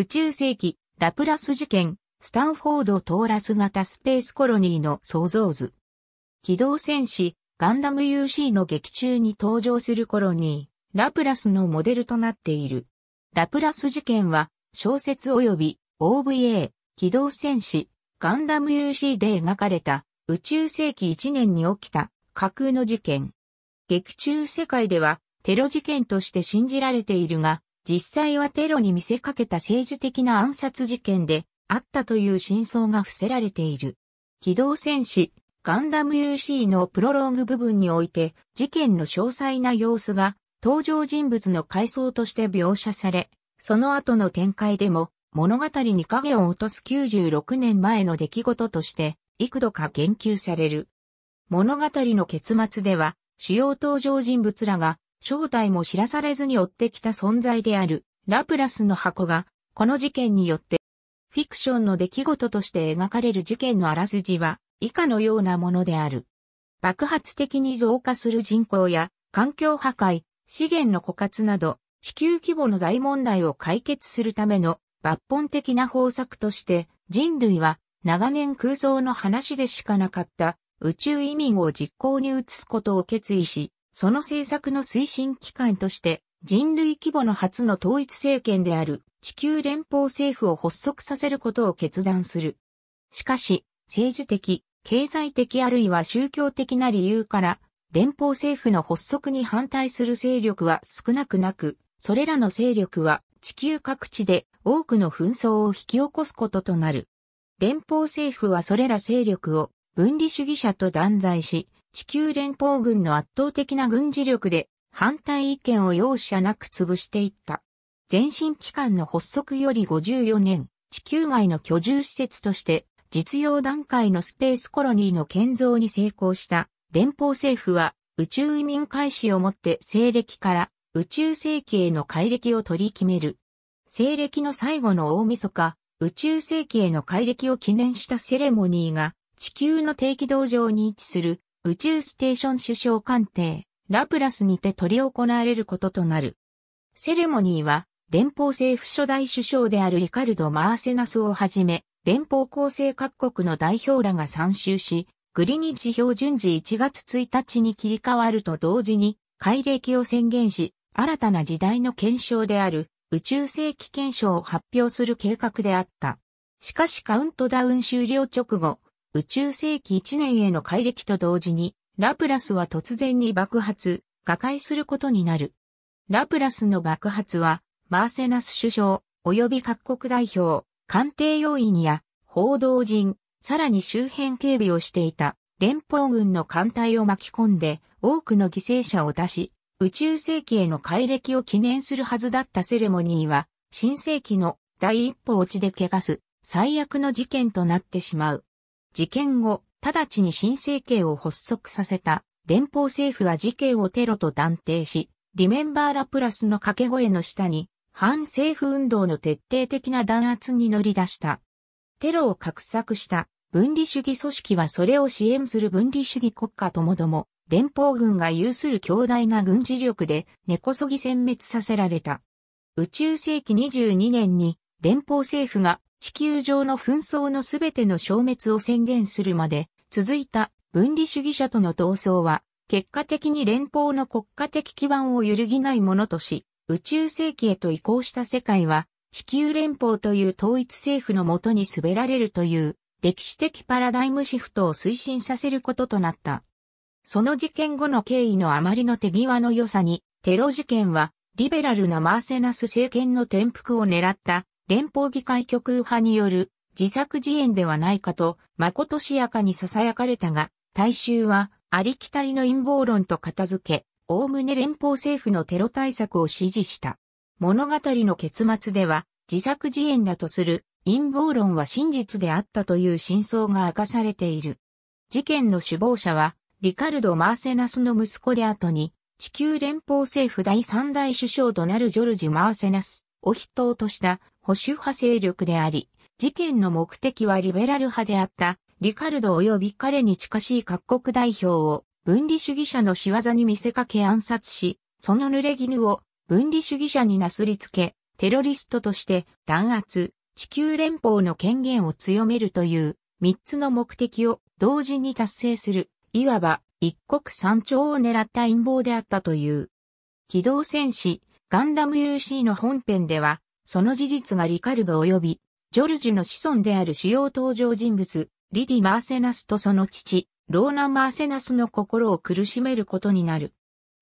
宇宙世紀、ラプラス事件、スタンフォードトーラス型スペースコロニーの創造図。機動戦士、ガンダム UC の劇中に登場するコロニー、ラプラスのモデルとなっている。ラプラス事件は、小説及び OVA、機動戦士、ガンダム UC で描かれた宇宙世紀1年に起きた架空の事件。劇中世界ではテロ事件として信じられているが、実際はテロに見せかけた政治的な暗殺事件であったという真相が伏せられている。機動戦士、ガンダム UC のプロローグ部分において、事件の詳細な様子が登場人物の回想として描写され、その後の展開でも物語に影を落とす96年前の出来事として幾度か言及される。物語の結末では主要登場人物らが正体も知らされずに追ってきた存在である、ラプラスの箱が、この事件によって、フィクションの出来事として描かれる事件のあらすじは、以下のようなものである。爆発的に増加する人口や、環境破壊、資源の枯渇など、地球規模の大問題を解決するための抜本的な方策として、人類は長年空想の話でしかなかった宇宙移民を実行に移すことを決意し、その政策の推進機関として人類規模の初の統一政権である地球連邦政府を発足させることを決断する。しかし、政治的、経済的あるいは宗教的な理由から連邦政府の発足に反対する勢力は少なくなく、それらの勢力は地球各地で多くの紛争を引き起こすこととなる。連邦政府はそれら勢力を分離主義者と断罪し、地球連邦軍の圧倒的な軍事力で反対意見を容赦なく潰していった。前進機関の発足より54年、地球外の居住施設として実用段階のスペースコロニーの建造に成功した連邦政府は宇宙移民開始をもって西暦から宇宙世紀への改暦を取り決める。西暦の最後の大晦日、宇宙世紀への改暦を記念したセレモニーが地球の定期道上に位置する宇宙ステーション首相官邸、ラプラスにて取り行われることとなる。セレモニーは、連邦政府初代首相であるリカルド・マーセナスをはじめ、連邦構成各国の代表らが参集し、グリニッジ標準時1月1日に切り替わると同時に、改暦を宣言し、新たな時代の検証である、宇宙世紀検証を発表する計画であった。しかしカウントダウン終了直後、宇宙世紀1年への改暦と同時に、ラプラスは突然に爆発、瓦解することになる。ラプラスの爆発は、マーセナス首相、及び各国代表、官邸要員や、報道陣、さらに周辺警備をしていた、連邦軍の艦隊を巻き込んで、多くの犠牲者を出し、宇宙世紀への改暦を記念するはずだったセレモニーは、新世紀の第一歩落ちで汚す、最悪の事件となってしまう。事件後、直ちに新政権を発足させた連邦政府は事件をテロと断定し、リメンバーラプラスの掛け声の下に、反政府運動の徹底的な弾圧に乗り出した。テロを画策した分離主義組織はそれを支援する分離主義国家ともども、連邦軍が有する強大な軍事力で根こそぎ殲滅させられた。宇宙世紀22年に連邦政府が地球上の紛争のすべての消滅を宣言するまで続いた分離主義者との闘争は、結果的に連邦の国家的基盤を揺るぎないものとし、宇宙世紀へと移行した世界は、地球連邦という統一政府のもとに滑られるという歴史的パラダイムシフトを推進させることとなった。その事件後の経緯のあまりの手際の良さに、テロ事件はリベラルなマーセナス政権の転覆を狙った連邦議会極右派による自作自演ではないかと、まことしやかに囁かれたが、大衆はありきたりの陰謀論と片付け、おおむね連邦政府のテロ対策を支持した。物語の結末では、自作自演だとする陰謀論は真実であったという真相が明かされている。事件の首謀者は、リカルド・マーセナスの息子で後に、地球連邦政府第三代首相となるジョルジュ・マーセナスを筆頭とした保守派勢力であり、事件の目的はリベラル派であったリカルド及び彼に近しい各国代表を分離主義者の仕業に見せかけ暗殺し、その濡れ衣を分離主義者になすりつけ、テロリストとして弾圧、地球連邦の権限を強めるという三つの目的を同時に達成する、いわば一国三鳥を狙った陰謀であったという。機動戦士ガンダム UC の本編ではその事実がリカルド及び、ジョルジュの子孫である主要登場人物、リディ・マーセナスとその父、ローナ・マーセナスの心を苦しめることになる。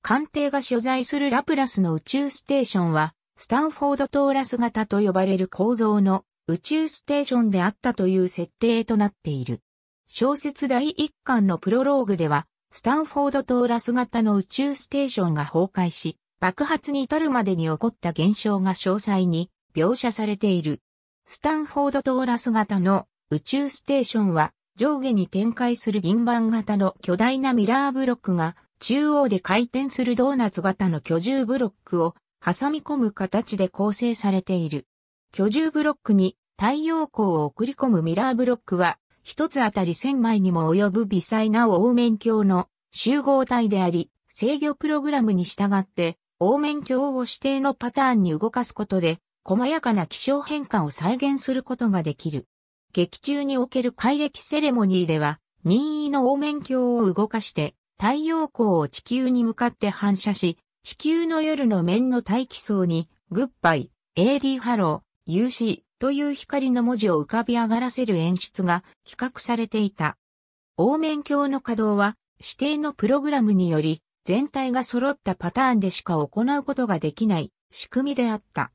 官邸が所在するラプラスの宇宙ステーションは、スタンフォードトーラス型と呼ばれる構造の宇宙ステーションであったという設定となっている。小説第1巻のプロローグでは、スタンフォードトーラス型の宇宙ステーションが崩壊し、爆発に至るまでに起こった現象が詳細に描写されている。スタンフォードトーラス型の宇宙ステーションは上下に展開する銀板型の巨大なミラーブロックが中央で回転するドーナツ型の居住ブロックを挟み込む形で構成されている。居住ブロックに太陽光を送り込むミラーブロックは一つあたり1000枚にも及ぶ微細な凹面鏡の集合体であり、制御プログラムに従って、凹面鏡を指定のパターンに動かすことで、細やかな気象変化を再現することができる。劇中における怪力セレモニーでは、任意の応面鏡を動かして、太陽光を地球に向かって反射し、地球の夜の面の大気層に、グッバイ、AD ハロー、UC という光の文字を浮かび上がらせる演出が企画されていた。応面鏡の稼働は指定のプログラムにより全体が揃ったパターンでしか行うことができない仕組みであった。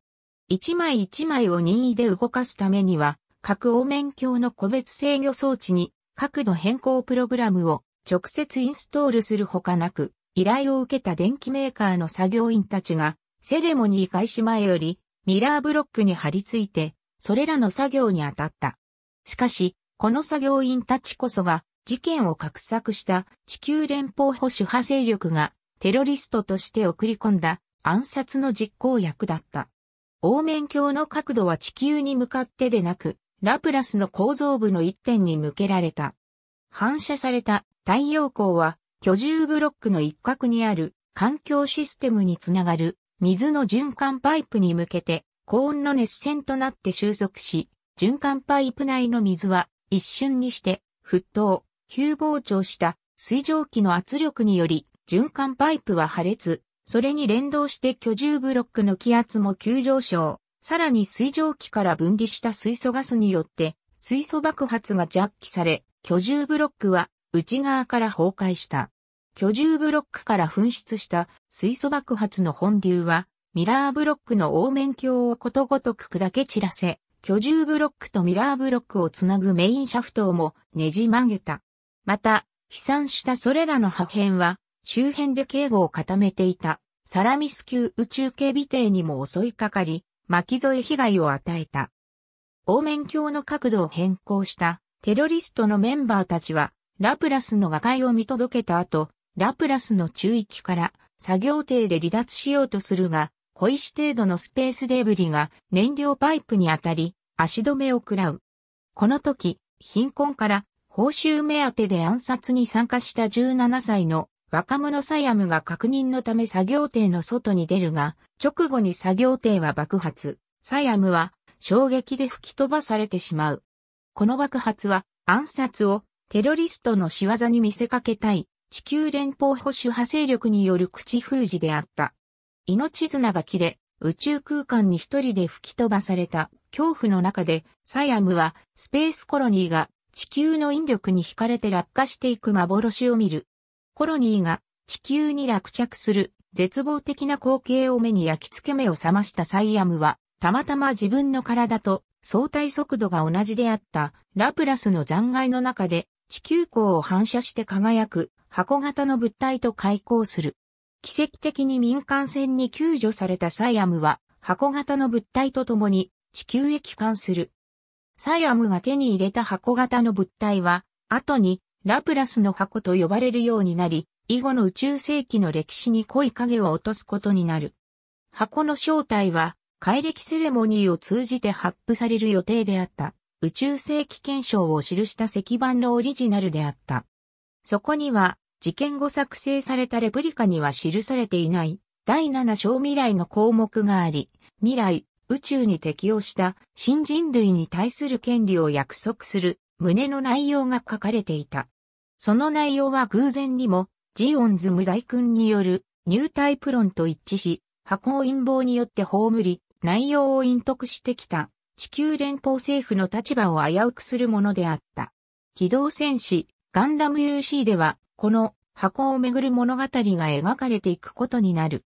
一枚一枚を任意で動かすためには、各応面鏡の個別制御装置に角度変更プログラムを直接インストールするほかなく、依頼を受けた電機メーカーの作業員たちが、セレモニー開始前よりミラーブロックに貼り付いて、それらの作業に当たった。しかし、この作業員たちこそが事件を画策した地球連邦保守派勢力がテロリストとして送り込んだ暗殺の実行役だった。凹面鏡の角度は地球に向かってでなく、ラプラスの構造部の一点に向けられた。反射された太陽光は居住ブロックの一角にある環境システムにつながる水の循環パイプに向けて高温の熱線となって収束し、循環パイプ内の水は一瞬にして沸騰、急膨張した水蒸気の圧力により循環パイプは破裂、それに連動して居住ブロックの気圧も急上昇。さらに水蒸気から分離した水素ガスによって水素爆発がジャッキされ、居住ブロックは内側から崩壊した。居住ブロックから噴出した水素爆発の本流はミラーブロックの凹面鏡をことごとく砕け散らせ、居住ブロックとミラーブロックをつなぐメインシャフトをもねじ曲げた。また、飛散したそれらの破片は周辺で警護を固めていたサラミス級宇宙警備艇にも襲いかかり、巻き添え被害を与えた。応面鏡の角度を変更したテロリストのメンバーたちは、ラプラスの瓦解を見届けた後、ラプラスの中域から作業艇で離脱しようとするが、小石程度のスペースデブリが燃料パイプに当たり、足止めを食らう。この時、貧困から報酬目当てで暗殺に参加した17歳の若者サヤムが確認のため作業艇の外に出るが、直後に作業艇は爆発。サヤムは衝撃で吹き飛ばされてしまう。この爆発は暗殺をテロリストの仕業に見せかけたい地球連邦保守派勢力による口封じであった。命綱が切れ、宇宙空間に一人で吹き飛ばされた恐怖の中で、サヤムはスペースコロニーが地球の引力に惹かれて落下していく幻を見る。コロニーが地球に落着する絶望的な光景を目に焼き付け目を覚ましたサイアムは、たまたま自分の体と相対速度が同じであったラプラスの残骸の中で地球光を反射して輝く箱型の物体と開口する。奇跡的に民間船に救助されたサイアムは箱型の物体と共に地球へ帰還する。サイアムが手に入れた箱型の物体は後にラプラスの箱と呼ばれるようになり、以後の宇宙世紀の歴史に濃い影を落とすことになる。箱の正体は、改暦セレモニーを通じて発布される予定であった、宇宙世紀検証を記した石版のオリジナルであった。そこには、事件後作成されたレプリカには記されていない、第7章未来の項目があり、未来、宇宙に適応した新人類に対する権利を約束する胸の内容が書かれていた。その内容は偶然にも、ジオンズ無大君による入隊プロンと一致し、箱を陰謀によって葬り、内容を隠匿してきた地球連邦政府の立場を危うくするものであった。機動戦士、ガンダム UC では、この箱をめぐる物語が描かれていくことになる。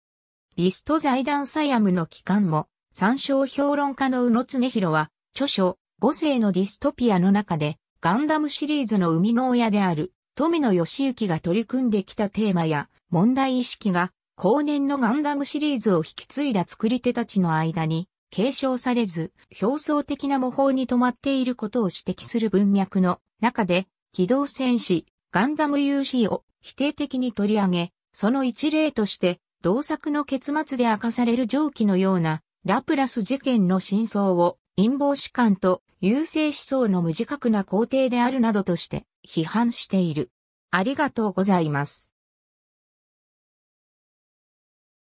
リスト財団サイアムの機関も、参照評論家の宇野恒弘は、著書、母性のディストピアの中で、ガンダムシリーズの生みの親である、富野義行が取り組んできたテーマや、問題意識が、後年のガンダムシリーズを引き継いだ作り手たちの間に、継承されず、表層的な模倣に止まっていることを指摘する文脈の中で、機動戦士、ガンダム UC を否定的に取り上げ、その一例として、同作の結末で明かされる上記のような、ラプラス事件の真相を陰謀士官と優勢思想の無自覚な皇帝であるなどとして批判している。ありがとうございます。